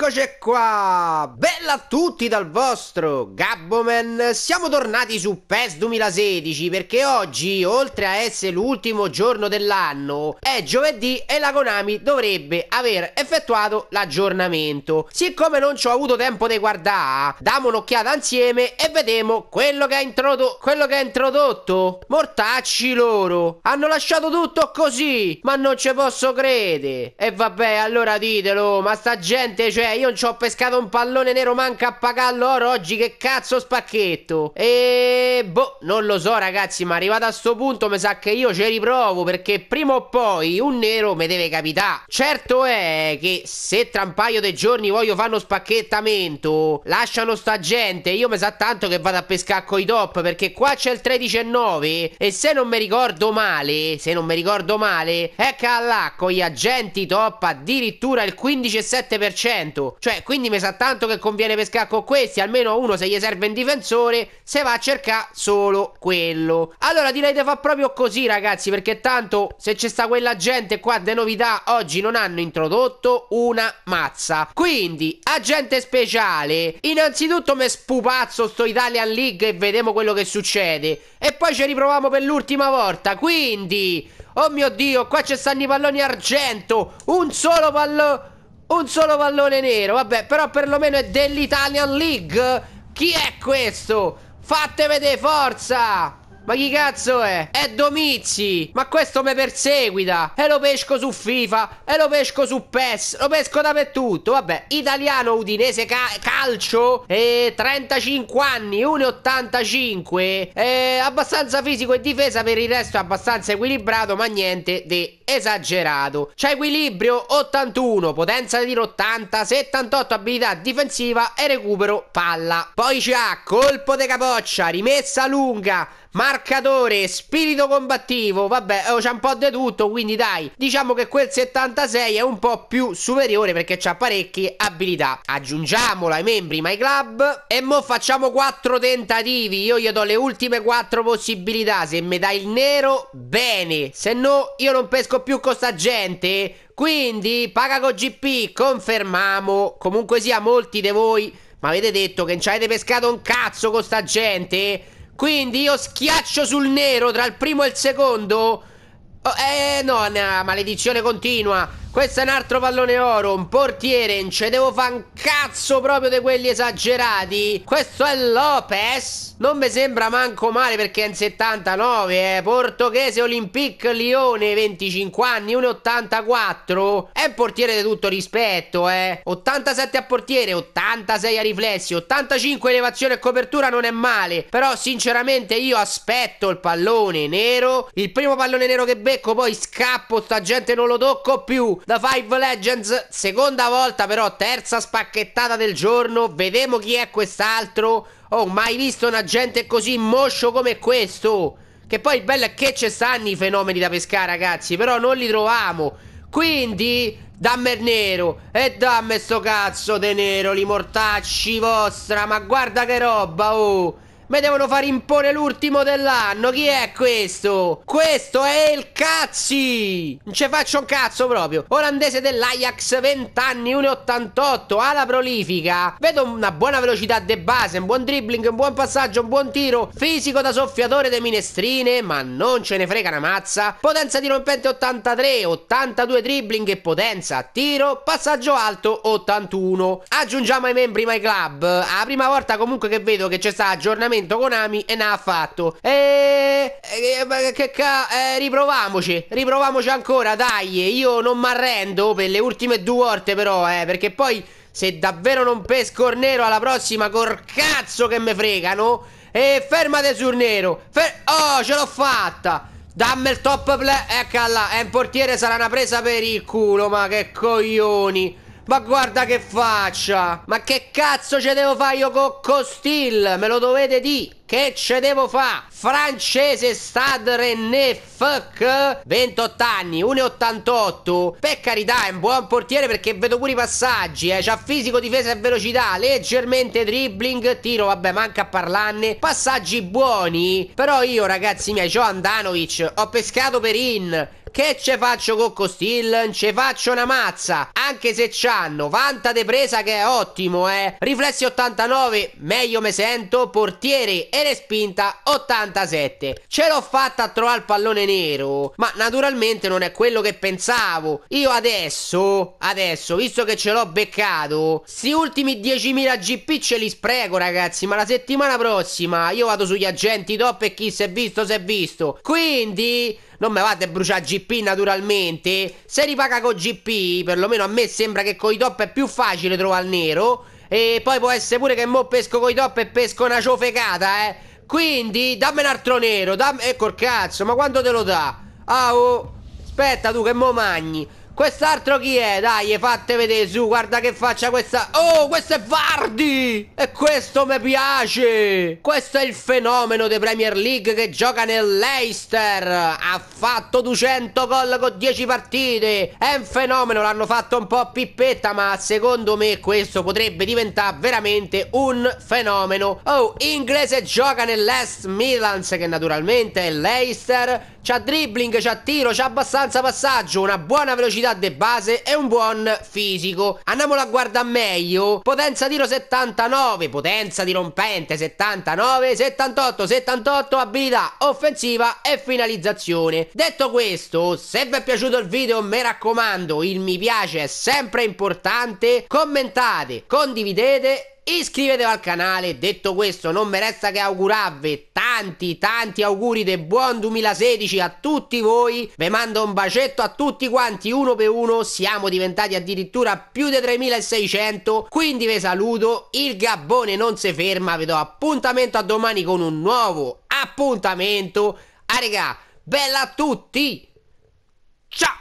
Eccoci qua! Bella a tutti dal vostro Gabboman! Siamo tornati su PES 2016 perché oggi, oltre a essere l'ultimo giorno dell'anno, è giovedì e la Konami dovrebbe aver effettuato l'aggiornamento. Siccome non ci ho avuto tempo di guardare, diamo un'occhiata insieme e vediamo quello che ha introdotto. Quello che ha introdotto? Mortacci loro! Hanno lasciato tutto così! Ma non ci posso credere! E vabbè, allora ditelo, ma sta gente, cioè cioè, io ci ho pescato un pallone nero manca a pagallo oro oggi, che cazzo spacchetto? E boh, non lo so ragazzi, ma arrivato a sto punto mi sa che io ci riprovo perché prima o poi un nero mi deve capitare. Certo è che se tra un paio di giorni voglio fare uno spacchettamento, lasciano sta gente, io mi sa tanto che vado a pescare coi top perché qua c'è il 13 e 9 e se non mi ricordo male, se non mi ricordo male, è ecco là con gli agenti top addirittura il 15 e 7%. 100. Cioè, quindi mi sa tanto che conviene pescare con questi, almeno uno se gli serve un difensore, se va a cercare solo quello. Allora direi di far proprio così ragazzi, perché tanto se c'è sta quella gente qua de novità, oggi non hanno introdotto una mazza. Quindi, agente speciale, innanzitutto me spupazzo sto Italian League e vediamo quello che succede. E poi ci riproviamo per l'ultima volta, quindi... Oh mio Dio, qua ci stanno i palloni argento, un solo pallone... Un solo pallone nero, vabbè, però perlomeno è dell'Italian League. Chi è questo? Fate vedere, forza! Ma chi cazzo è? È Domizi! Ma questo mi perseguita! E lo pesco su FIFA, e lo pesco su PES, lo pesco dappertutto. Vabbè, italiano udinese ca calcio, e 35 anni, 1,85. E abbastanza fisico e difesa, per il resto è abbastanza equilibrato, ma niente di esagerato. C'è equilibrio 81, potenza di 80, 78 abilità difensiva e recupero palla. Poi c'ha colpo di capoccia, rimessa lunga, marcatore, spirito combattivo, vabbè, eh, c'è un po' di tutto, quindi dai, diciamo che quel 76 è un po' più superiore perché c'ha parecchie abilità. Aggiungiamolo ai membri My Club e mo facciamo quattro tentativi, io gli do le ultime quattro possibilità, se mi dai il nero, bene, se no io non pesco più con sta gente, quindi paga con GP, confermiamo, comunque sia molti di voi... mi avete detto che non ci avete pescato un cazzo con sta gente? Quindi io schiaccio sul nero tra il primo e il secondo. Oh, eh no, no, maledizione continua. Questo è un altro pallone oro, un portiere, non ce devo fare un cazzo proprio di quelli esagerati. Questo è Lopez. Non mi sembra manco male perché è in 79, eh. Portoghese Olympique Lione, 25 anni, 1,84. È un portiere di tutto rispetto, eh. 87 a portiere, 86 a riflessi, 85 elevazione e copertura non è male. Però sinceramente io aspetto il pallone nero. Il primo pallone nero che becco, poi scappo, sta gente non lo tocco più. The Five Legends. Seconda volta però, terza spacchettata del giorno. Vedemo chi è quest'altro. Oh, mai visto un agente così moscio come questo? Che poi il bello è che ci stanno i fenomeni da pescare, ragazzi. Però non li troviamo. Quindi, Dammi nero e dammi sto cazzo de nero, li mortacci vostra, ma guarda che roba, oh! Mi devono far imporre l'ultimo dell'anno. Chi è questo? Questo è il Cazzi. Non ci faccio un cazzo proprio. Olandese dell'Ajax, 20 anni, 1,88. Alla prolifica. Vedo una buona velocità de base, un buon dribbling, un buon passaggio, un buon tiro. Fisico da soffiatore de minestrine, ma non ce ne frega una mazza. Potenza di rompente 83, 82 dribbling e potenza. Tiro, passaggio alto 81. Aggiungiamo ai membri My Club. La prima volta comunque che vedo che c'è sta aggiornamento momento Konami e ne ha fatto. E... e che ca... E... Eh, riproviamoci. riprovamoci ancora, dai. Io non mi arrendo per le ultime due volte però, eh, perché poi... Se davvero non pesco il nero alla prossima, col cazzo che me fregano. E fermate sul nero. Fer oh, ce l'ho fatta. Dammi il top play. Eccola là. E il portiere sarà una presa per il culo. Ma che coglioni. Ma guarda che faccia! Ma che cazzo ce devo fare io con Costil? Me lo dovete dire! Che ce devo fare? Francese Stad René Fuck 28 anni 1,88 Per carità è un buon portiere perché vedo pure i passaggi eh. C'ha fisico, difesa e velocità Leggermente dribbling Tiro vabbè manca a parlarne Passaggi buoni Però io ragazzi miei c'ho Andanovic Ho pescato per in che ce faccio con Costil? Ce faccio una mazza. Anche se c'hanno, vanta de presa che è ottimo, eh. Riflessi 89, meglio me sento. Portiere e respinta 87. Ce l'ho fatta a trovare il pallone nero. Ma naturalmente non è quello che pensavo. Io adesso, adesso, visto che ce l'ho beccato, sti ultimi 10.000 GP ce li spreco, ragazzi. Ma la settimana prossima io vado sugli agenti top e chi si è visto si è visto. Quindi non mi vado a bruciare GP naturalmente. Se ripaga con GP, perlomeno a me sembra che con i top è più facile trovare il nero. E poi può essere pure che mo pesco coi top e pesco una ciofecata, eh. Quindi dammi un altro nero, dammi... Ecco eh, il cazzo, ma quando te lo dà? Au ah, oh. Aspetta tu che mo magni. Quest'altro chi è? Dai, fate vedere su, guarda che faccia questa... Oh, questo è Vardi! E questo mi piace! Questo è il fenomeno dei Premier League che gioca nell'Eister! Ha fatto 200 gol con 10 partite! È un fenomeno, l'hanno fatto un po' pippetta, ma secondo me questo potrebbe diventare veramente un fenomeno. Oh, inglese gioca nell'Est Midlands, che naturalmente è l'Eister C'ha dribbling, c'ha tiro, c'ha abbastanza passaggio, una buona velocità de base e un buon fisico. Andiamolo a guardare meglio. Potenza tiro 79, potenza dirompente 79, 78, 78, abilità offensiva e finalizzazione. Detto questo, se vi è piaciuto il video mi raccomando, il mi piace è sempre importante. Commentate, condividete Iscrivetevi al canale, detto questo non mi resta che augurarvi tanti tanti auguri del buon 2016 a tutti voi, vi mando un bacetto a tutti quanti uno per uno, siamo diventati addirittura più di 3600, quindi vi saluto, il gabbone non si ferma, vi do appuntamento a domani con un nuovo appuntamento, ah regà, bella a tutti, ciao!